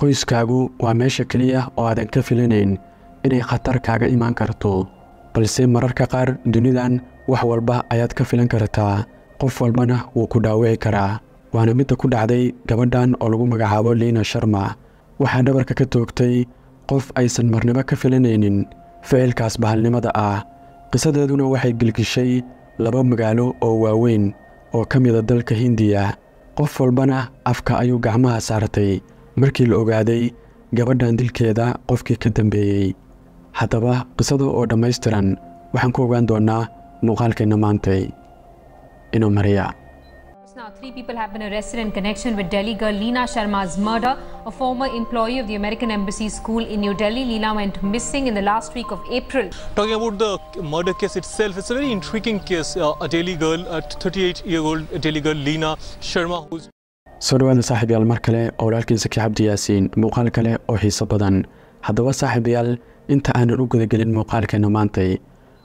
qoyskaagu waa meesha keliya oo aadan ka filanayn inay khatar kaaga imaan karto balse mararka qaar dunidan wax walba ayaad ka filan kartaa qof walbana wuu ku dhaawici karaa waana midda ku dhacday gabadhan oo lagu magacaabo liina sharma waxaa dhabarka ka toogtay qof aysan marnimo ka filanaynin ficilkaas bahalnimada ah qisadeeduna waxay gilgishay laba magaalo oo waaweyn oo ka mida dalka hindiya qof walbana afka ayuu gacmaha saartay markii la ogaaday gabadhan dilkeeda qofkii ka dambeeyey haddaba qisada oo dhammaystiran waxaan ku ogaan doonnaa muuqaalkeenna maantay inuu mariya Now, three people have been arrested in connection with Delhi girl Leena Sharma's murder. A former employee of the American Embassy School in New Delhi, Leena went missing in the last week of April. Talking about the murder case itself, it's a very intriguing case. Uh, a Delhi girl, a 38-year-old Delhi girl Leena Sharma, who's soo dhawaada saaxiibyaal mar kale oo walaalkiin saki cabdi yaasiin muuqaal kale oo xiiso badan haddaba saaxiibayaal inta aanan u gudagelin muuqaalkeenna maantay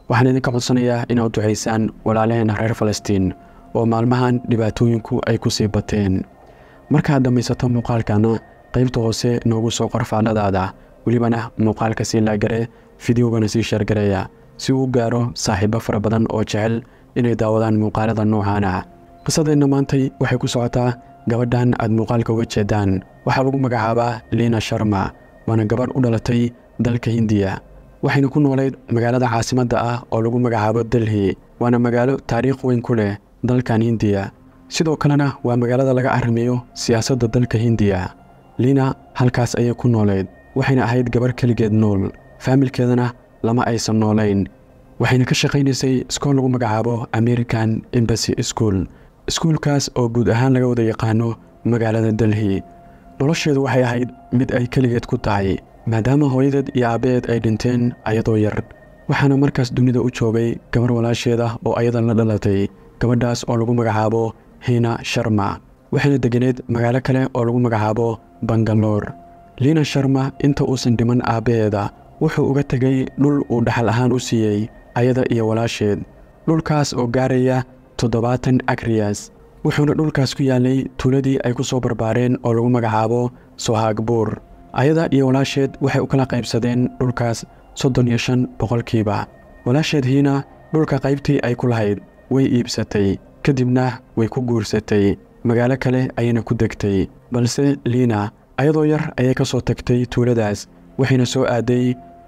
waxaan idinka codsanayaa inaad ducaysaan walaalaheenna reer falastiin oo maalmahan dhibaatooyinku ay ku sii bateen markaad dhammaysato muuqaalkana qaybta hoose noogu soo qor faalladaada welibana muuqaalka sii laagare fideogana sii sheergareeya si uu gaaro saaxiibo fara badan oo jecel inay daawadaan muuqaalada noocaana qisadeenna maantay waxay ku socotaa gabadhan aad muuqaalka uga jeeddaan waxaa lagu magacaabaa lina sharma waana gabar u dhalatay dalka hindiya waxayna ku noolayd magaalada caasimadda ah oo lagu magacaabo delhi waana magaalo taariikh weyn ku leh dalkan hindiya sidoo kalena waa magaalada laga arrimeeyo siyaasadda dalka hindiya liina halkaas ayay ku noolayd waxayna ahayd gabar keligeed nool faamilkeedana lama aysan noolayn waxayna ka shaqaynaysay iskool lagu magacaabo american embasy school iskuulkaas oo guud ahaan laga wada yaqaano magaalada dalhi nolosheedu waxay ahayd mid ay keligeed ku tahay maadaama hooyadeed iyo aabbaheed ay dhinteen ayadoo yar waxaana markaas dunida u joogay gabar walaasheeda ah oo ayadan la dhalatay gabadhaas oo lagu magacaabo hina sharma waxayna deganeed magaalo kale oo lagu magacaabo bangalor liina sharma inta uusan dhiman aabbaheeda wuxuu uga tegay dhul uu dhaxal ahaan u siiyey ayada iyo walaasheed dhulkaas oo gaaraya toddobaatan akriyas wuxuuna dhulkaas ku yaallay tuuladii ay ku soo barbaareen oo lagu magacaabo sohaagbuur ayada iyo walaasheed waxay u kala qaybsadeen dhulkaas soddon iyo shan boqolkiiba walaasheed hiina dhulka qaybtii ay ku lahayd way iibsatay kadibna way ku guursatay magaalo kale ayayna ku degtay balse liina ayadoo yar ayay ka soo tagtay tuuladaas waxayna soo aaday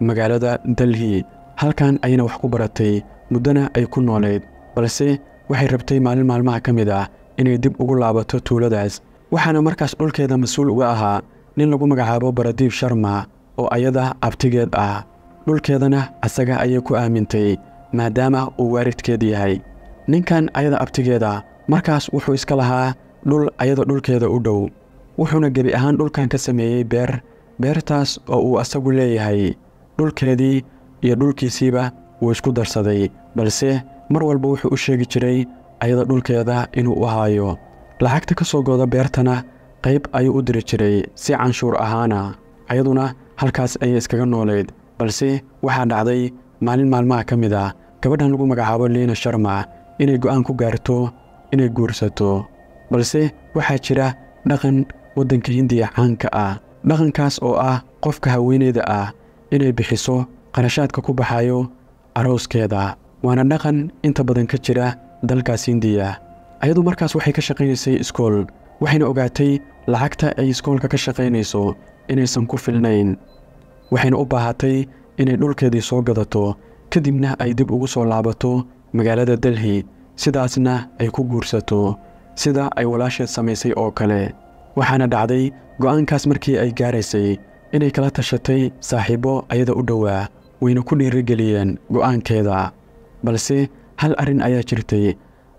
magaalada dalhi halkan ayayna wax ku baratay muddana ay ku noolayd balse waxay rabtay maalin maalmaha ka mid ah inay dib ugu laabato tuuladaas waxaana markaas dhulkeeda mas-uul uga ahaa nin lagu magacaabo baradiib sharma oo ayada abtigeed ah dhulkeedana asaga ayay ku aamintay maadaama uu waaridkeed yahay ninkan ayada abtigeeda markaas wuxuu iska lahaa dhul ayada dhulkeeda u dhow wuxuuna gebi ahaan dhulkan ka sameeyey beer beertaas oo uu asagu leeyahay dhulkeedii iyo dhulkiisiiba wuu isku darsaday balse mar walba wuxuu u sheegi jiray ayada dhulkeeda inuu u haayo lacagta ka soo gooda beertana qayb ayuu u diri jiray si canshuur ahaana ayaduna halkaas ayay iskaga noolayd balse waxaa dhacday maalin maalmaha ka mid ah gabadhan lagu magacaabo liina sharma inay go'aan ku gaarto inay guursato balse waxaa jira dhaqan waddanka hindiya caanka ah dhaqankaas oo ah qofka haweeneyda ah inay bixiso qarashaadka ku baxayo arooskeeda waana dhaqan inta badan ka jira dalkaas indiya ayadu markaas waxay ka shaqaynaysay iskool waxayna ogaatay lacagta ay iskoolka ka shaqaynayso inaysan ku filnayn waxayna u baahatay inay dhulkeedii soo gadato kadibna ay dib ugu soo laabato magaalada delhi sidaasna ay ku guursato sida ay walaasheed samaysay oo kale waxaana dhacday go'aankaas markii ay gaaraysay inay kala tashatay saaxiibo ayada u dhowaa wayna ku dhiirigeliyeen go'aankeeda balse hal arrin ayaa jirtay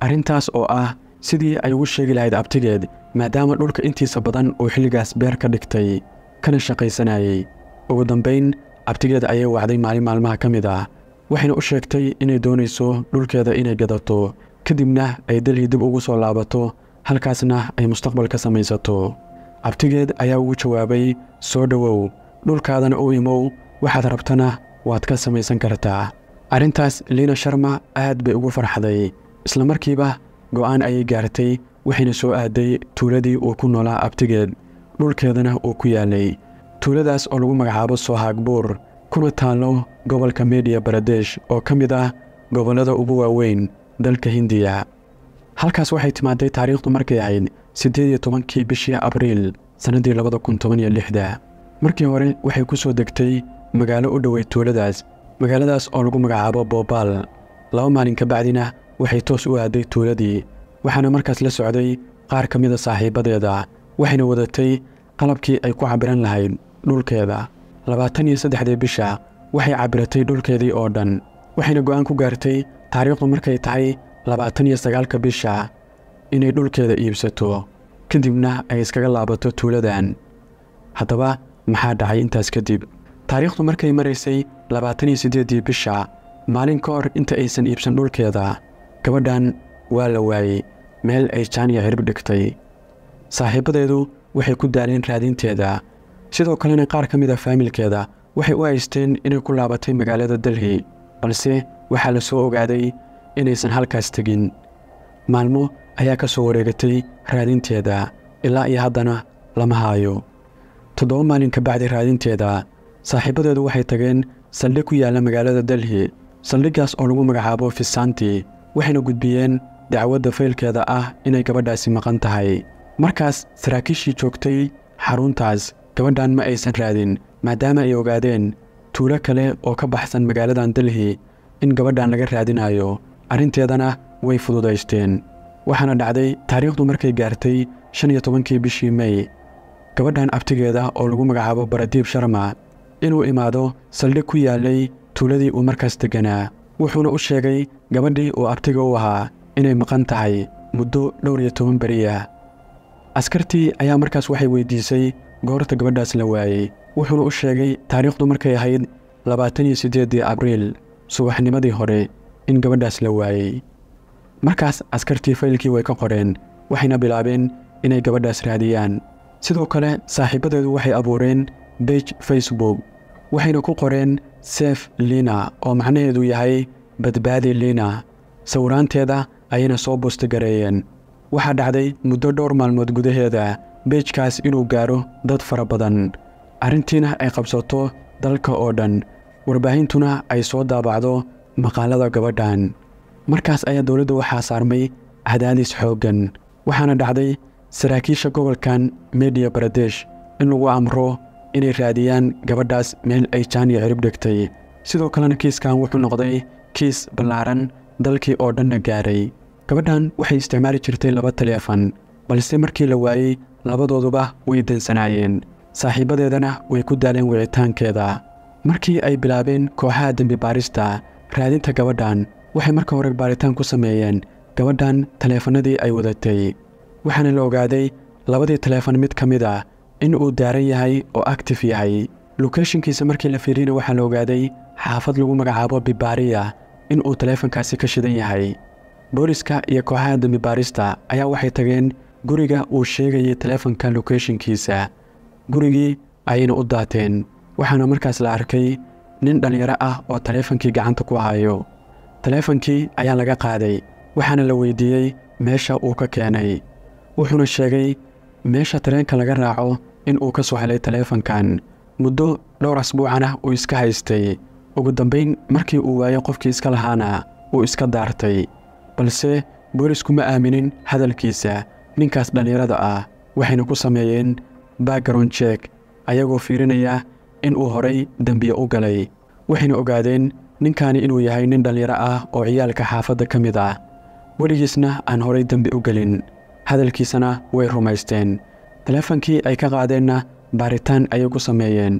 arrintaas oo ah sidii ay ugu sheegi lahayd abtigeed maadaama dhulka intiisa badan uu xilligaas beer ka dhigtay kana shaqaysanayey ugu dambayn abtigeed ayay wacday maalin maalmaha ka mid ah waxayna u sheegtay inay doonayso dhulkeeda inay gadato kadibna ay delhii dib ugu soo laabato halkaasna ay mustaqbal ka samaysato abtigeed ayaa ugu jawaabay soo dhowow dhulkaadana u imow waxaad rabtana waad ka samaysan kartaa arrintaas liina sharma aad bay ugu farxday isla markiiba go'aan ayay gaartay waxayna soo aaday tuuladii uu ku noolaa abtigeed dhulkeedana uu ku yaallay tuuladaas oo lagu magacaabo sohaagbuur kuna taallo gobolka mediya baradesh oo ka mid ah gobollada ugu waaweyn dalka hindiya halkaas waxay timaaday taariikhdu markay ahayd siddeed iyo tobankii bishii abriil sannadii labada kun toban iyo lixda markii hore waxay ku soo degtay magaalo u dhowey tuuladaas magaaladaas oo lagu magacaabo boobaal laba maalin ka bacdina waxay toos u aaday tuuladii waxaana markaas la socday qaar ka mida saaxiibbadeeda waxayna wadatay qalabkii ay ku cabbiran lahayd dhulkeeda labaatan iyo saddexdii bisha waxay cabbiratay dhulkeedii oo dhan waxayna go'aan ku gaartay taariikhdu markay tahay labaatan iyo sagaalka bisha inay dhulkeeda iibsato kadibna ay iskaga laabato tuuladan haddaba maxaa dhacay intaas kadib taariikhdu markay maraysay labaatan iyo siddeeddii bisha maalin ka hor inta aysan iibsan dhulkeeda gabadhan waa la waayey meel ay jaaniya xidhib dhigtay saaxiibadeedu waxay ku daaleen raadinteeda sidoo kalena qaar ka mid a ah faamilkeeda waxay u haysteen inay ku laabatay magaalada delhi balse waxaa la soo ogaaday inaysan halkaas tegin maalmo ayaa ka soo wareegatay raadinteeda ilaa iyo haddana lama haayo toddoba maalin ka bacdi raadinteeda saaxiibadeedu waxay tageen saldhig ku yaalla magaalada delhi saldhiggaas oo lagu magacaabo fisaanti waxayna gudbiyeen dacwadda faylkeeda ah inay gabadhaasi maqan tahay markaas saraakiishii joogtay xaruntaas gabadhan ma aysan raadin maadaama ay ogaadeen tuulo kale oo ka baxsan magaaladan delhi in gabadhan laga raadinayo arrinteedana way fududaysteen waxaana dhacday taariikhdu markay gaartay shan iyo tobankii bishii mey gabadhan abtigeeda oo lagu magacaabo baradiib sharma inuu imaado saldhig ku yaallay tuuladii uu markaas degganaa wuxuuna u sheegay gabadhii uu abtiga u ahaa inay maqan tahay muddo dhowr iyo toban beriya ah. askartii ayaa markaas waxay weyddiisay goorta gabadhaas la waayey wuxuuna u sheegay taariikhdu markay ahayd labaatan iyo siddeeddii abriil subaxnimadii hore in gabadhaas la waayey markaas askartii faylkii way ka qoreen waxayna bilaabeen inay gabadhaas raadiyaan sidoo kale saaxiibadeedu waxay abuureen bej facebook waxayna ku qoreen seef lina oo macnaheedu yahay badbaadi lina sawiraanteeda ayayna soo boostogareeyeen waxaa dhacday muddo dhowr maalmood gudaheeda beejkaas inuu gaaro dad fara badan arrintiina ay qabsato dalka oo dhan warbaahintuna ay soo daabacdo maqaalada gabadhan markaas ayaa dowladda waxaa saarmay cadaadis xooggan waxaana dhacday saraakiisha gobolkan media baradesh in lagu amro inay raadiyaan gabadhaas meel ay jaaniya cirib dhigtay sidoo kalena kiiskan wuxuu noqday kiis ballaaran dalkii oo dhanna gaaray gabadhan waxay isticmaali jirtay laba taleefan balse markii la waayey labadooduba way dansanaayeen saaxiibadeedana way ku daaleen wicitaankeeda markii ay bilaabeen kooxaha dembi baarista raadinta gabadhan waxay marka hore baaritaan ku sameeyeen gabadhan taleefannadii ay wadatay waxaana la ogaaday labadii taleefan mid ka mid a ah in uu daaran yahay oo actif yahay lokeshinkiisa markii la fiirina waxaa la ogaaday xaafad lagu magacaabo bibariya in uu taleefankaasi ka shidan yahay booliska iyo kooxaha dembibaarista ayaa waxay tageen guriga uu sheegayay taleefanka lokeshinkiisa gurigii ayayna u daateen waxaana markaas la arkay nin dhallinyaro ah oo taleefankii gacanta ku hayo taleefankii ayaa laga qaaday waxaana la weydiiyey meesha uu ka keenay wuxuuna sheegay meesha tareenka laga raaco in uu ka soo helay taleefankan muddo dhowr asbuucana ah uu iska haystay ugu dambayn markii uu waayey qofkii iska lahaana uu iska daartay balse boolisku ma aaminin hadalkiisa ninkaas dhallinyarada ah waxayna ku sameeyeen background jeek ayagoo fiirinaya in uu horay dembiye u galay waxayna ogaadeen ninkaani inuu yahay nin dhallinyaro ah oo ciyaalka xaafadda ka mid ah weligiisna aan horay dembi u gelin hadalkiisana way rumaysteen taleefankii ay ka qaadeenna baaritaan ayay ku sameeyeen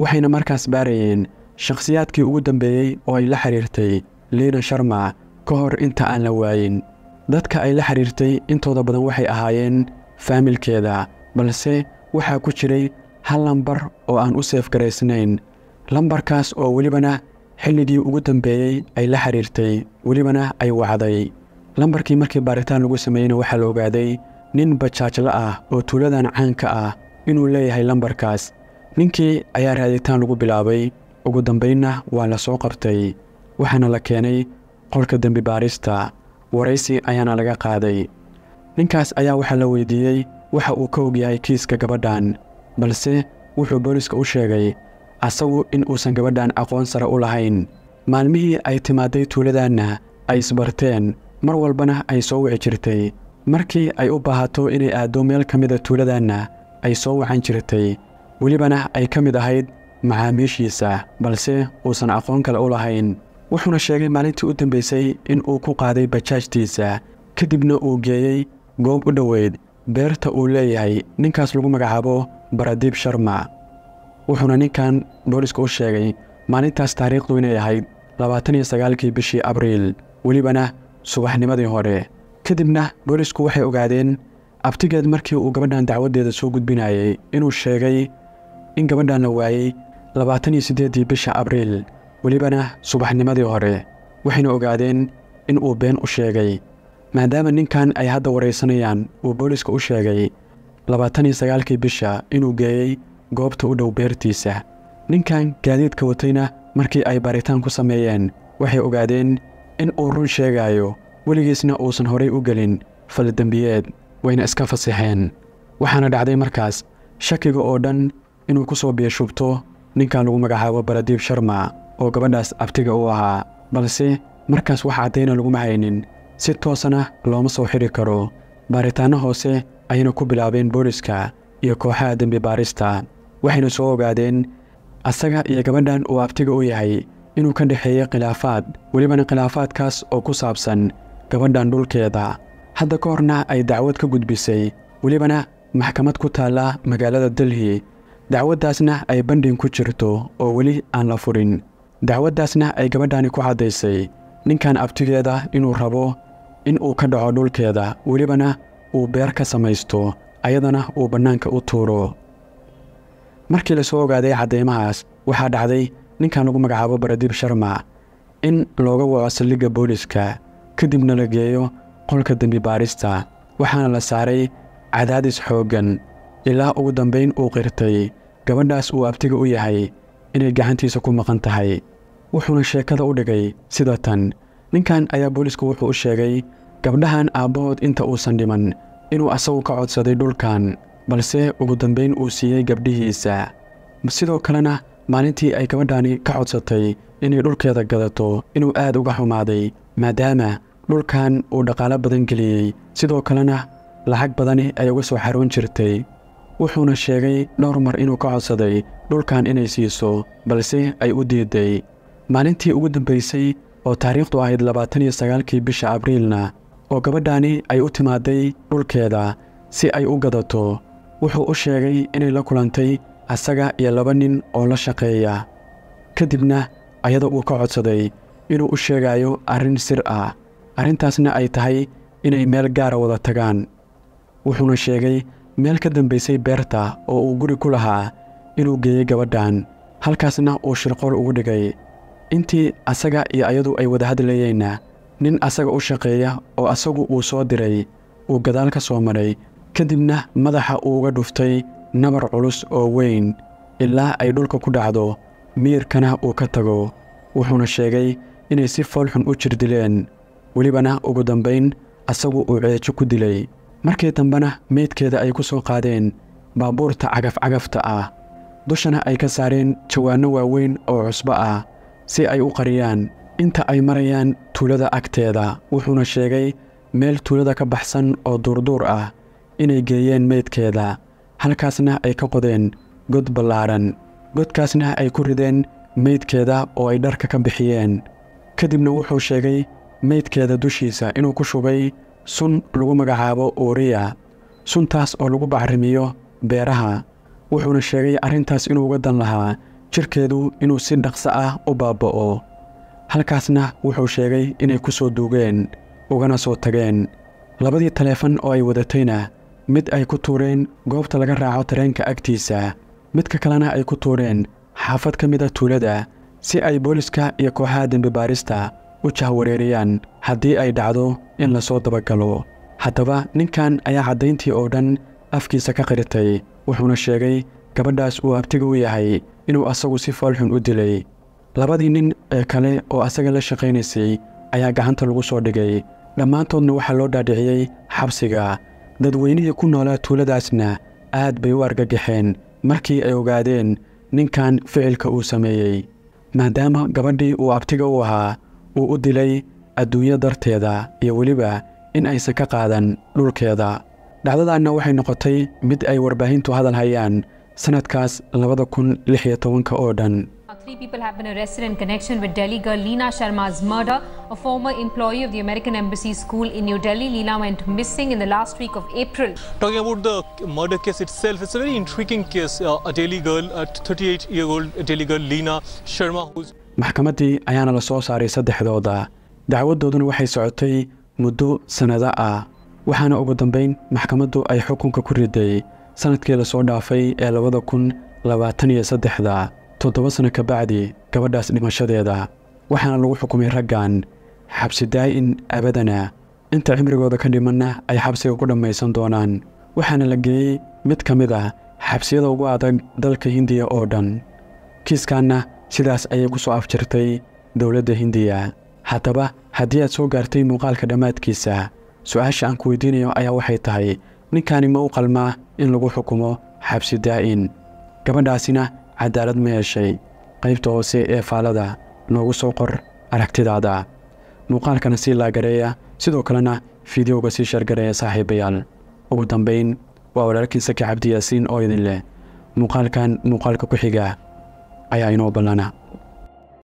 waxayna markaas baarayeen shakhsiyaadkii ugu dambeeyey oo ay la xidhiirtay liina sharma ka hor inta aan la waayin dadka ay la xidhiirtay intooda badan waxay ahaayeen faamilkeeda balse waxaa ku jiray hal lambar oo aan u seefgaraysnayn lambarkaas oo welibana xilligii ugu dambeeyey ay la xidhiirtay welibana ay wacday lambarkii markii baaritaan lagu sameeyeyna waxaa la ogaaday nin bajaajla ah oo tuuladan caanka ah inuu leeyahay lambarkaas ninkii ayaa raaditaan lagu bilaabay ugu dambaynna waa la soo qabtay waxaana la keenay qolka dembi baarista waraysi ayaana laga qaaday ninkaas ayaa waxaa la weydiiyey waxa uu ka og yahay kiiska gabadhan balse wuxuu booliska u sheegay asagu in uusan gabadhan aqoon sare u lahayn maalmihii ay timaaday tuuladaanna ay isbarteen mar walbana ay soo wici jirtay markii ay u baahato inay aaddo meel ka mida ah tuuladaanna ay soo wacan jirtay welibana ay ka mid ahayd macaamiishiisa balse uusan aqoon kale u lahayn wuxuuna sheegay maalintii u dambaysay in uu ku qaaday bajaajtiisa kadibna uu geeyey goob u dhoweyd beerta uu leeyahay ninkaas lagu magacaabo baradiib sharma wuxuuna ninkan booliska u sheegay maalintaas taariikhdu inay ahayd labaatan iyo sagaalkii bishii abriil welibana subaxnimadii hore kadibna boolisku waxay ogaadeen abtigeed markii uu gabadhan dacwaddeeda soo gudbinayay inuu sheegay in gabadhan la waayey labaatan iyo siddeeddii bisha abriil welibana subaxnimadii hore waxayna ogaadeen in uu been u sheegay maadaama ninkan ay hadda waraysanayaan uu booliska u sheegay labaatan iyo sagaalkii bisha inuu geeyey goobta u dhow beertiisa ninkan gaadiidka watayna markii ay baaritaan ku sameeyeen waxay ogaadeen in uu run sheegaayo weligiisna uusan horay u gelin fal dembiyeed wayna iska fasaxeen waxaana dhacday markaas shakiga oo dhan inuu ku soo biyashubto ninkan lagu magacaabo baladiib sharma oo gabadhaas abtiga u ahaa balse markaas wax caddayna ah laguma haynin si toosana looma soo xidhi karo baaritaanno hoose ayayna ku bilaabeen booliska iyo kooxaha dembi baarista waxayna soo ogaadeen asaga iyo gabadhan uu abtiga u yahay inuu ka dhexeeyey khilaafaad welibana khilaafaadkaas oo ku saabsan gabadhan dhulkeeda hadda ka horna ay dacwad ka gudbisay welibana maxkamad ku taalla magaalada delhi dacwaddaasna ay bandhin ku jirto oo weli aan la furin dacwaddaasna ay gabadhaani ku caddaysay ninkan abtigeeda inuu rabo in uu ka dhaco dhulkeeda welibana uu beer ka samaysto ayadana uu bannaanka u tuuro markii lasoo ogaaday caddaymahaas waxaa dhacday ninkan lagu magacaabo baradiib sharma in looga waco saldhigga booliska kadibna la geeyo qolka dembi baarista waxaana la saaray cadaadis xooggan ilaa ugu dambayn uu qirtay gabadhaas uu abtiga u yahay inay gacantiisa ku maqan tahay wuxuuna sheekada u dhigay sida tan ninkan ayaa booliisku wuxuu u sheegay gabdhahan aabbahood inta uusan dhiman inuu asagu ka codsaday dhulkan balse ugu dambayn uu siiyey gabdhihiisa sidoo kalena maalintii ay gabadhaani ka codsatay inay dhulkeeda gadato inuu aad uga xumaaday maadaama dhulkan uu dhaqaalo badan geliyey sidoo kalena lacag badani ay uga soo xaroon jirtay wuxuuna sheegay dhowr mar inuu ka codsaday dhulkan inay siiso balse ay u diiday maalintii ugu dambaysay oo taariikhdu ahayd labaatan iyo sagaalkii bisha abriilna oo gabadhaani ay u timaaday dhulkeeda si ay u gadato wuxuu u sheegay inay la kulantay asaga iyo laba nin oo la shaqeeya ka dibna ayadoo uu ka codsaday inuu u sheegaayo arrin sir ah arrintaasna ay tahay inay meel gaara wada tagaan wuxuuna sheegay meel ka dambaysay beerta oo uu guri ku lahaa inuu geeyey gabadhan halkaasna uu shirqool ugu dhigay intii asaga iyo ayadu ay wada hadlayeenna nin asaga u shaqeeya oo asagu uu soo diray uu gadaal ka soo maray kadibna madaxa uu uga dhuftay nabar culus oo weyn ilaa ay dhulka ku dhacdo miyirkana uu ka tago wuxuuna sheegay inay si foolxun u jir dileen welibana ugu dambayn asagu uu ceejo ku dilay markii dambena meydkeeda ay ku soo qaadeen baabuurta cagafcagafta ah dushana ay ka saareen jawaanno waaweyn oo cusbo ah si ay u qariyaan inta ay marayaan tuulada agteeda wuxuuna sheegay meel tuulada ka baxsan oo duurduur ah inay geeyeen meydkeeda halkaasna ay ka qodeen god ballaaran godkaasna ay ku rideen meydkeeda oo ay dharka ka bixiyeen kadibna wuxuu sheegay meydkeeda dushiisa inuu ku shubay sun lagu magacaabo uuriya suntaas oo lagu bacrimiyo beeraha wuxuuna sheegay arrintaas inuu uga dan lahaa jirkeedu inuu si dhaqso ah u baaba'o halkaasna wuxuu sheegay inay ku soo duugeen ugana soo tageen labadii taleefan oo ay wadatayna mid ay ku tuureen goobta laga raaco tareenka agtiisa midka kalena ay ku tuureen xaafad ka mid a ah tuulada si ay booliska iyo kooxaha dembi baarista u jahwareeriyaan haddii ay dhacdo in lasoo dabagalo haddaba ninkan ayaa caddayntii oo dhan afkiisa ka qiritay wuxuuna sheegay gabadhaas uu abtiga u yahay inuu asagu si foolxun u dilay labadii nin ee kale oo asaga la shaqaynaysay ayaa gacanta lagu soo dhigay dhammaantoodna waxaa loo dhaadhiciyey xabsiga dadweynihii ku noolaa tuuladaasna aad bay u argagaxeen markii ay ogaadeen ninkan ficilka uu sameeyey maadaama gabadhii uu abtiga u ahaa uu u dilay adduunyo darteeda iyo weliba in aysan ka qaadan dhulkeeda dhacdadaanna waxay noqotay mid ay warbaahintu hadal hayaan sannadkaas labada kun lix iyo tobanka oo dhan Three people have been arrested in connection with Delhi girl Leena Sharma's murder. A former employee of the American Embassy School in New Delhi, Leena went missing in the last week of April. Talking about the murder case itself, it's a very intriguing case. Uh, a Delhi girl, a 38-year-old Delhi girl Leena Sharma who's... maxkamaddii ayaana la soo saaray saddexdooda dacwadooduna waxay socotay muddo sannado ah waxaana ugu dambayn maxkamaddu ay xukunka ku riday sanadkii la soo dhaafay ee labada kun labaatan iyo saddexda toddoba sano ka bacdi gabadhaas dhimashadeeda waxaana lagu xukumay raggan xabsi daa'in abadana inta cimrigooda ka dhimanna ay xabsiga ku dhammaysan doonaan waxaana la geeyey mid ka mid a ah xabsiyada ugu adag dalka hindiya oo dhan kiiskanna sidaas ayay ku soo afjirtay dowladda hindiya haddaba haddii aad soo gaartay muuqaalka dhammaadkiisa su-aasha aan ku weydiinayo ayaa waxay tahay ninkaani ma u qalmaa in lagu xukumo xabsi daa'in gabadhaasina cadaalad ma yeeshay qaybta hoose ee faallada noogu soo qor aragtidaada muuqaalkana sii laagareeya sidoo kalena fideoga sii shargareeya saaxiibayaal ugu dambayn waa walaalkiin saki yaasiin oo idin leh muuqaalkan muuqaalka ku xiga ayaa inoo ballana